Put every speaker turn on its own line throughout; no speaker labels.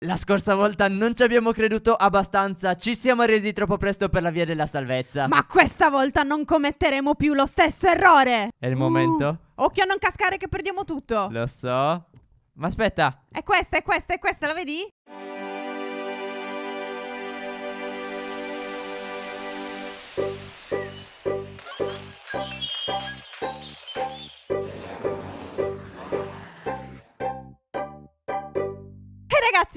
La scorsa volta non ci abbiamo creduto abbastanza, ci siamo resi troppo presto per la via della salvezza. Ma
questa volta non commetteremo più lo stesso errore! È
il uh, momento.
Occhio a non cascare che perdiamo tutto.
Lo so. Ma aspetta.
È questa, è questa, è questa, la vedi?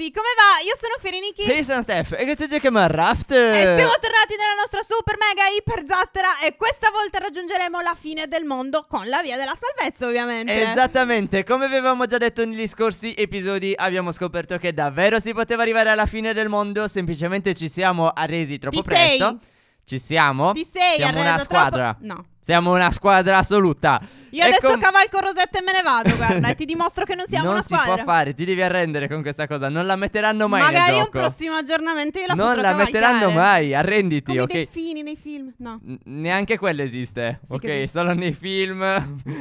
ragazzi, come va? Io sono Ferenichi. Sì, sono
Steph. E questo è Jackman Raft. E siamo
tornati nella nostra super mega iper zattera. E questa volta raggiungeremo la fine del mondo con la via della salvezza, ovviamente.
Esattamente. Come avevamo già detto negli scorsi episodi, abbiamo scoperto che davvero si poteva arrivare alla fine del mondo. Semplicemente ci siamo arresi troppo Ti presto. Sei. Ci siamo. Ti sei Siamo una squadra. Troppo... No. Siamo una squadra assoluta. Io e adesso com...
cavalco Rosetta e me ne vado, guarda, e ti dimostro che non siamo non una squadra. Non si può
fare, ti devi arrendere con questa cosa, non la metteranno mai Magari un prossimo
aggiornamento io la Non la metteranno mai,
arrenditi, Come ok? Come fini,
nei film, no.
N neanche quello esiste, sì, ok? Esiste. Solo nei film.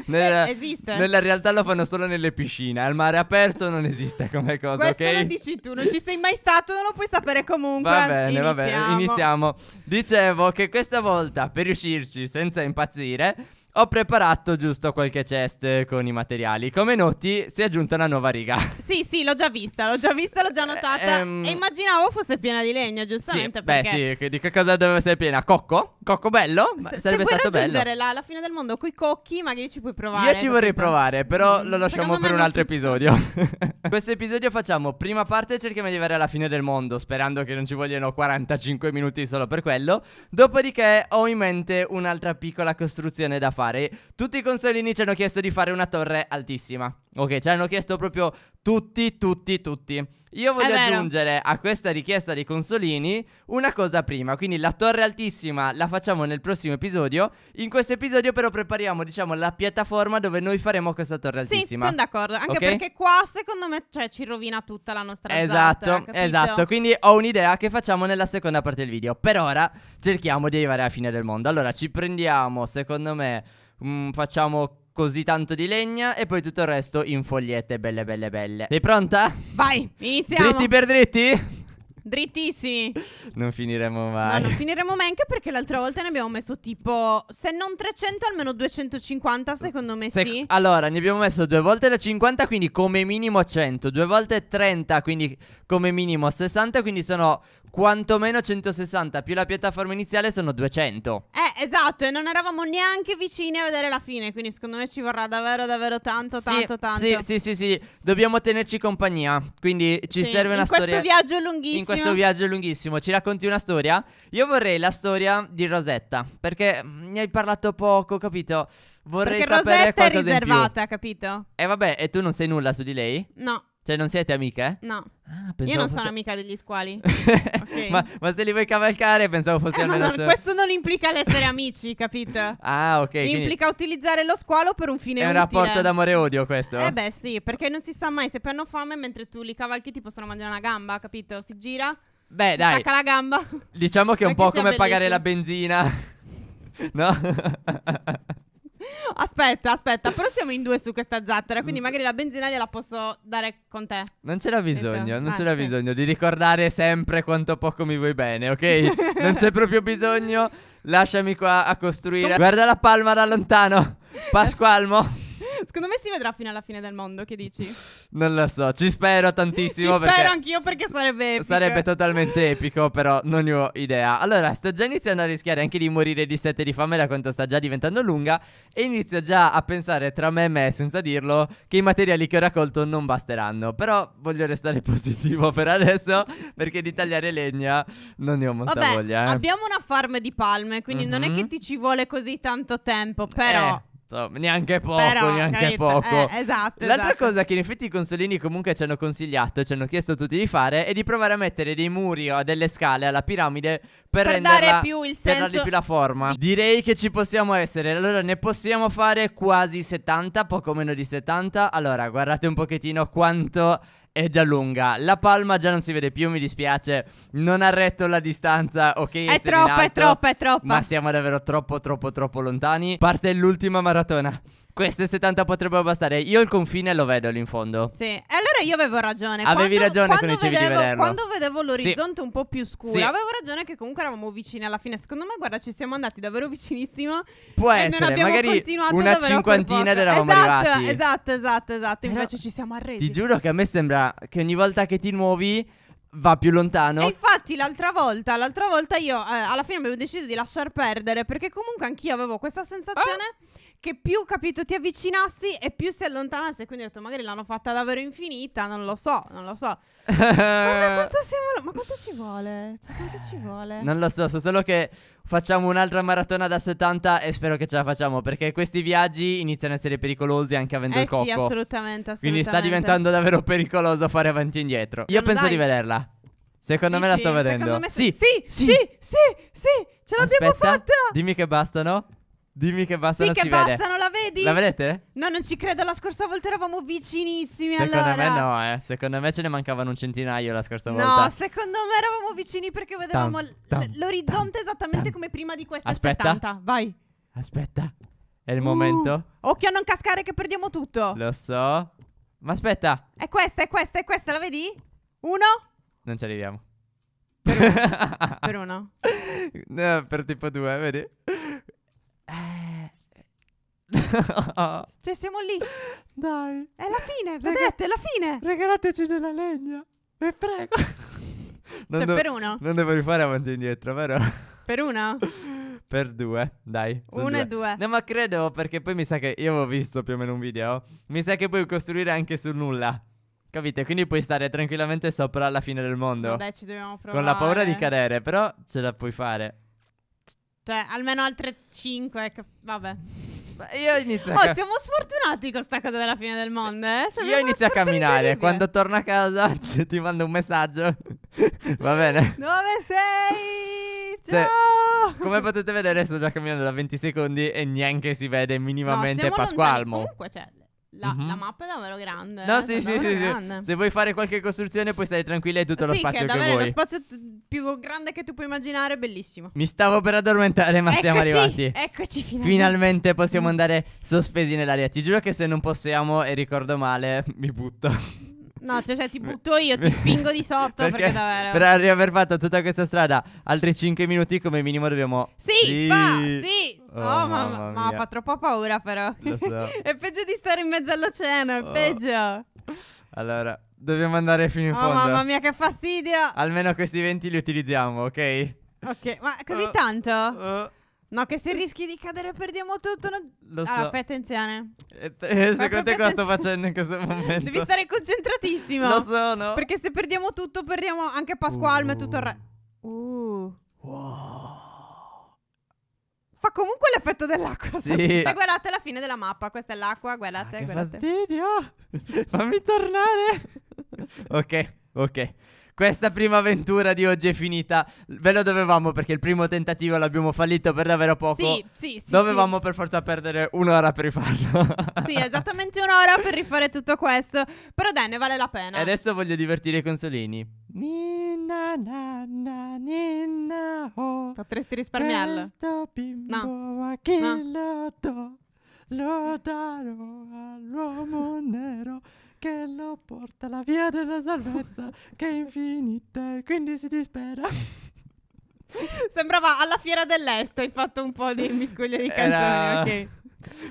nella, eh, esiste. Nella realtà lo fanno solo nelle piscine, al mare aperto non esiste come cosa, Questo ok? Questo lo
dici tu, non ci sei mai stato, non lo puoi sapere comunque. Va bene, iniziamo. va bene, iniziamo.
Dicevo che questa volta per riuscirci senza impazzire impazzire ho preparato giusto qualche chest con i materiali. Come noti, si è aggiunta una nuova riga.
Sì, sì, l'ho già vista, l'ho già vista, l'ho già eh, notata. Eh, ehm... E immaginavo fosse piena di legno, giustamente. Sì, perché... Beh,
sì, di che cosa doveva essere piena? Cocco? Cocco bello? S- sarebbe se stato bello. raggiungere
la fine del mondo con i cocchi, magari ci puoi provare. Io ci vorrei
tutto. provare, però mm, lo lasciamo per un altro episodio. Questo episodio facciamo prima parte cerchiamo di arrivare alla fine del mondo, sperando che non ci vogliano 45 minuti solo per quello. Dopodiché ho in mente un'altra piccola costruzione da fare fare. Tutti i consolini ci hanno chiesto di fare una torre altissima. Ok, ci hanno chiesto proprio tutti, tutti, tutti. Io voglio aggiungere a questa richiesta dei consolini una cosa prima, quindi la torre altissima la facciamo nel prossimo episodio. In questo episodio però prepariamo, diciamo, la piattaforma dove noi faremo questa torre altissima. Sì, sono d'accordo, anche okay? perché
qua secondo me cioè, ci rovina tutta la nostra esatto, Esatto, esatto. Quindi
ho un'idea che facciamo nella seconda parte del video. Per ora cerchiamo di arrivare alla fine del mondo. Allora, ci prendiamo, secondo me, mh, mm, facciamo così tanto di legna e poi tutto il resto in fogliette belle belle belle. Sei pronta?
Vai, iniziamo. Dritti per dritti? Drittissimi.
Non finiremo mai. No, non
finiremo mai anche perché l'altra volta ne abbiamo messo tipo, se non 300 almeno 250 secondo me se sì.
Allora, ne abbiamo messo due volte da 50 quindi come minimo 100, due volte 30 quindi come minimo 60 quindi sono quantomeno 160 più la piattaforma iniziale sono 200.
Eh, esatto, e non eravamo neanche vicini a vedere la fine, quindi secondo me ci vorrà davvero davvero tanto sì, tanto tanto. Sì, sì,
sì, sì, dobbiamo tenerci compagnia, quindi ci sì, serve una storia. In questo
viaggio lunghissimo. In questo viaggio
lunghissimo, ci racconti una storia? Io vorrei la storia di Rosetta, perché mm, ne hai parlato poco, capito? Vorrei perché sapere Rosetta è riservata, capito? E eh, vabbè, e tu non sai nulla su di lei? No. Cioè, non siete amiche? No. Ah, Io non fosse... sono
amica degli squali.
okay. ma, ma, se li vuoi cavalcare, pensavo fosse eh, almeno. No, so... Questo
non implica l'essere amici, capito?
Ah, ok. Implica quindi...
utilizzare lo squalo per un fine È un rapporto d'amore
e odio questo? Eh,
beh, sì, perché non si sa mai se poi hanno fame mentre tu li cavalchi ti possono mangiare una gamba, capito? Si gira. Beh, si dai. Stacca la gamba. Diciamo che è un po' come bellissimo. pagare la
benzina. no?
Aspetta, aspetta, però siamo in due su questa zattera, quindi mm. magari la benzina gliela posso dare con te.
Non c'era bisogno, non ah, c'era sì. bisogno di ricordare sempre quanto poco mi vuoi bene, ok? non c'è proprio bisogno. Lasciami qua a costruire. Guarda la palma da lontano. Pasqualmo.
Secondo me si vedrà fino alla fine del mondo, che dici?
Non lo so, ci spero tantissimo ci spero anch'io perché sarebbe epico. Sarebbe totalmente epico, però non ne ho idea. Allora, sto già iniziando a rischiare anche di morire di sette di fame da quanto sta già diventando lunga e inizio già a pensare tra me e me, senza dirlo, che i materiali che ho raccolto non basteranno. Però voglio restare positivo per adesso perché di tagliare legna non ne ho molta Vabbè, voglia. Eh. Abbiamo
una farm di palme, quindi mm-hmm. non è che mhm. ti ci vuole così tanto tempo, però... Eh.
So, esatto, neanche poco, Però, neanche capito, poco. Eh,
esatto. L'altra esatto.
cosa che in effetti i consolini comunque ci hanno consigliato, ci hanno chiesto tutti di fare, è di provare a mettere dei muri o delle scale alla piramide per, per renderla, dare più il senso... per dargli più la forma. Direi che ci possiamo essere. Allora ne possiamo fare quasi 70, poco meno di 70. Allora guardate un pochettino quanto è già lunga. La palma già non si vede più, mi dispiace. Non ha retto la distanza, ok? È troppo, è troppo, è troppo. Ma siamo davvero troppo, troppo, troppo lontani. Parte l'ultima maratona. Queste 70 potrebbero bastare. Io il confine lo vedo lì in fondo. Sì,
e allora io avevo ragione. Avevi quando, ragione quando quando vedevo, quando vedevo l'orizzonte sì. un po' più scuro, sì. avevo ragione che comunque eravamo vicini alla fine. Secondo me, guarda, ci siamo andati davvero vicinissimo.
Può essere, magari una cinquantina ed eravamo esatto, arrivati. Esatto,
esatto, esatto. Invece ci siamo arresi. Ti
giuro che a me sembra che ogni volta che ti muovi va più lontano. E
infatti l'altra volta, l'altra volta io eh, alla fine avevo deciso di lasciar perdere perché comunque anch'io avevo questa sensazione ah. che più capito ti avvicinassi e più si allontanasse, quindi ho detto magari l'hanno fatta davvero infinita, non lo so, non lo so. Guarda quanto siamo, ma quanto ci vuole? Cioè, quanto ci vuole? Non lo so,
so solo che facciamo un'altra maratona da 70 e spero che ce la facciamo perché questi viaggi iniziano a essere pericolosi anche avendo eh il cocco. Sì, assolutamente,
assolutamente. Quindi sta diventando davvero
pericoloso fare avanti e indietro. Io penso dai. di vederla. Secondo Dici, me la sto vedendo. Secondo me sì, sì, sì, sì,
sì, sì, ce l'abbiamo fatta.
Dimmi che bastano. Dimmi che bastano sì, che bastano, vede. la
vedi? La vedete? No, non ci credo, la scorsa volta eravamo vicinissimi Secondo allora. me no,
eh Secondo me ce ne mancavano un centinaio la scorsa no, volta No,
secondo me eravamo vicini perché vedevamo tam, tam, l'orizzonte tam, esattamente come prima di questa
Aspetta 70. Vai Aspetta È il uh, momento
Occhio a non cascare che perdiamo
tutto Lo so Ma aspetta
È questa, è questa, è questa, la vedi? Uno
Non ci arriviamo Per uno, per uno. No, per tipo due, vedi? Eh, eh.
cioè siamo lì. Dai. È la fine, vedete, Rega- è la fine. Regalateci della legna. Vi prego. Cioè, non cioè, do- per uno.
Non devo rifare avanti e indietro, vero?
Per uno?
per due, dai. Uno due. e due. No, ma credo perché poi mi sa che io avevo visto più o meno un video. Mi sa che puoi costruire anche sul nulla. Capite? Quindi puoi stare tranquillamente sopra alla fine del mondo. No, dai, ci dobbiamo provare. Con la paura di cadere, però ce la puoi fare.
Cioè, almeno altre 5. Che... Vabbè. Io
inizio oh, a Oh, ca- siamo
sfortunati con sta cosa della fine del mondo, eh? Cioè, Io
inizio a camminare. Quando torno a casa ti mando un messaggio. Va bene.
Dove sei?
Cioè, Ciao! Come potete vedere sto già camminando da 20 secondi e neanche si vede No, minimamente siamo lontani. Pasqualmo. Comunque,
cioè, la, mm-hmm. la, mhm. mappa è davvero grande. No, eh, sì, sì, sì, sì, Se vuoi
fare qualche costruzione, puoi stare tranquilla e tutto lo spazio che, che vuoi. Sì, lo spazio
t- più grande che tu puoi immaginare, bellissimo.
Mi stavo per addormentare, ma eccoci, siamo arrivati. Eccoci finalmente. Finalmente possiamo andare sospesi nell'aria. Ti giuro che se non possiamo e ricordo male, mi butto.
No, cioè, cioè ti butto io, ti spingo di sotto perché, perché davvero. Per
riaver fatto tutta questa strada, altri 5 minuti come minimo dobbiamo. Sì, sì. va, sì. Oh, oh mamma, mamma fa
troppo paura però. Lo so. è peggio di stare in mezzo all'oceano, è oh. peggio.
Allora, dobbiamo andare fino in oh, fondo. Mamma
mia, che fastidio.
Almeno questi venti li utilizziamo, ok?
Ok, ma così oh. tanto? Oh. No, che se rischi di cadere perdiamo tutto. No... Lo so. fai attenzione.
Eh, eh, secondo te cosa sto facendo in questo momento? Devi
stare concentratissimo. Lo so, no. Perché se perdiamo tutto, perdiamo anche Pasqualma uh. e tutto il resto. Uh.
Wow.
Fa comunque l'effetto dell'acqua. Sì. Sapete? Cioè, guardate la fine della mappa. Questa è l'acqua. Guardate. Ah, che guardate.
fastidio. Fammi
tornare.
ok, ok. Questa prima avventura di oggi è finita. Ve lo dovevamo perché il primo tentativo l'abbiamo fallito per davvero poco. Sì, sì, sì. Dovevamo sì. per forza perdere un'ora per rifarlo. sì,
esattamente un'ora per rifare tutto questo. Però dai, ne vale la pena. E
adesso voglio divertire i consolini.
Nina, na, na, oh. Potresti risparmiarlo.
No. no. lo darò all'uomo nero che lo porta alla via della salvezza che è infinita e quindi si dispera.
Sembrava alla fiera dell'est, hai fatto un po' di miscuglio di canzoni, Era... ok.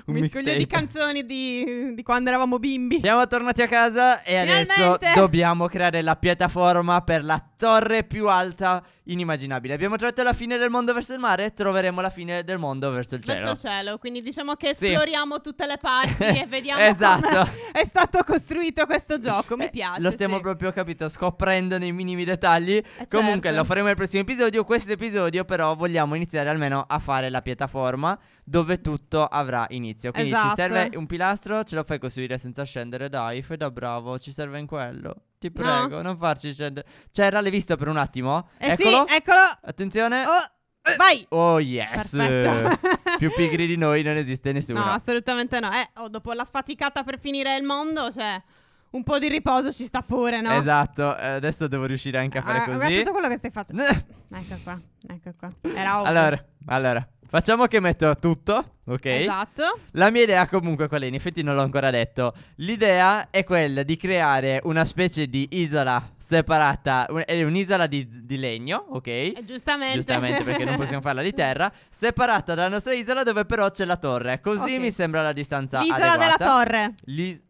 Un miscuglio di
canzoni di, di,
quando eravamo bimbi. Siamo tornati a casa e Finalmente! adesso dobbiamo creare la piattaforma per la torre più alta inimmaginabile. Abbiamo trovato la fine del mondo verso il mare, troveremo la fine del mondo verso il cielo. Verso
il cielo, quindi diciamo che sì. esploriamo tutte le parti e vediamo esatto.
è stato costruito questo gioco, mi eh, piace. Lo stiamo sì. proprio, capito, scoprendo nei minimi dettagli. Eh, certo. Comunque certo. lo faremo nel prossimo episodio, questo episodio però vogliamo iniziare almeno a fare la piattaforma dove tutto avrà inizio. Quindi esatto. ci serve un pilastro, ce lo fai costruire senza scendere, dai, fai da bravo, ci serve in quello. Ti prego, no. non farci scendere. C'era, cioè, l'hai visto per un attimo? Eh eccolo. Sì, eccolo. Attenzione. Oh. Vai! Oh yes! Più pigri di noi non esiste nessuno. No,
assolutamente no. Eh, oh, dopo la sfaticata per finire il mondo, cioè... Un po' di riposo ci sta pure, no?
Esatto, eh, adesso devo riuscire anche a fare ah, ah così. Guarda tutto
quello che stai facendo. ecco qua, ecco qua. Era ovvio. Allora,
allora. Facciamo che metto tutto, ok? Esatto. La mia idea comunque qual è? In effetti non l'ho ancora detto. L'idea è quella di creare una specie di isola separata, un- è un'isola di, di legno, ok? Eh, giustamente. Giustamente perché non possiamo farla di terra, separata dalla nostra isola dove però c'è la torre. Così Ok. mi sembra la distanza L'isola adeguata. della torre. L'is-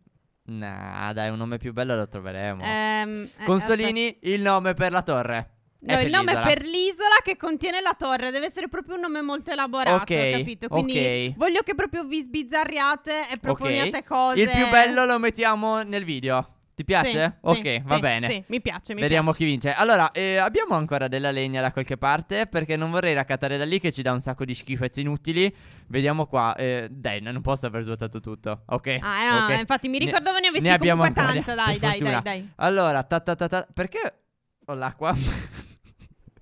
nah, dai, un nome più bello lo troveremo.
Ehm, eh, Consolini,
il nome per la torre. No, il nome l'isola. è per
l'isola che contiene la torre. Deve essere proprio un nome molto elaborato, Ok, capito? Quindi ok. voglio che proprio vi sbizzarriate e proponiate Ok. cose. Il più bello lo
mettiamo nel video. Ti piace? Sì, sì, ok, va sì, bene. Sì,
mi piace, mi Vediamo piace.
chi vince. Allora, eh, abbiamo ancora della legna da qualche parte perché non vorrei raccattare da lì che ci dà un sacco di schifezze inutili. Vediamo qua. Eh, dai, non posso aver svuotato tutto. Ok. Ah, no, infatti mi ricordavo ne, ne avessi ne abbiamo comunque ancora, tanto. Dai, dai, dai, dai. Allora, ta ta ta ta. Perché ho l'acqua?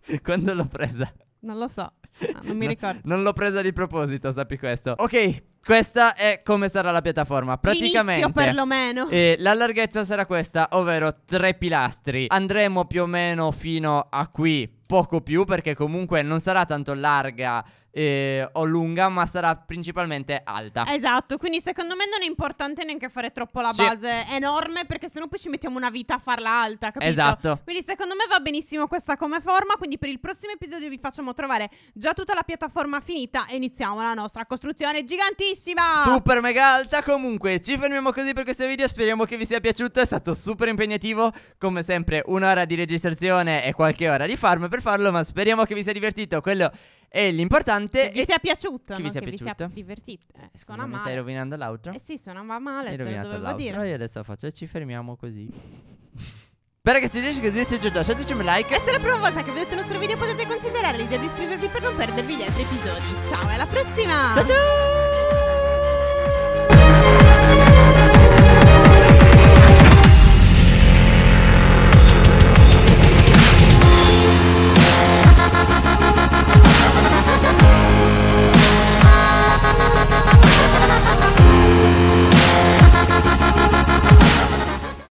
Quando l'ho presa? Non lo so, no, ah, non mi ricordo. Non l'ho presa di proposito, sappi questo. Ok, questa è come sarà la piattaforma. Praticamente, Io perlomeno. Eh, la larghezza sarà questa, ovvero tre pilastri. Andremo più o meno fino a qui, poco più, perché comunque non sarà tanto larga eh, o lunga, ma sarà principalmente alta.
Esatto, quindi secondo me non è importante neanche fare troppo la Sì. base enorme perché sennò poi ci mettiamo una vita a farla alta, capito? Esatto. Quindi secondo me va benissimo questa come forma, quindi per il prossimo episodio vi facciamo trovare già tutta la piattaforma finita e iniziamo la nostra costruzione gigantissima! Super
mega alta comunque ci fermiamo così per questo video speriamo che vi sia piaciuto è stato super impegnativo come sempre un'ora di registrazione e qualche ora di farm per farlo ma speriamo che vi sia divertito quello e l'importante... Che vi è... sia piaciuta. Che no? vi sia che piaciuta. Che vi sia divertita. Eh, suona mi male. stai rovinando l'altro? Eh
sì, suonava male, Mi te lo dovevo l'outro. dire.
Io adesso faccio, ci fermiamo così. Beh che se che vi sia piaciuto lasciateci un
like. E se è la prima volta che vedete il nostro video potete considerare l'idea di iscrivervi per non perdervi gli altri episodi. Ciao e alla prossima! Ciao ciao!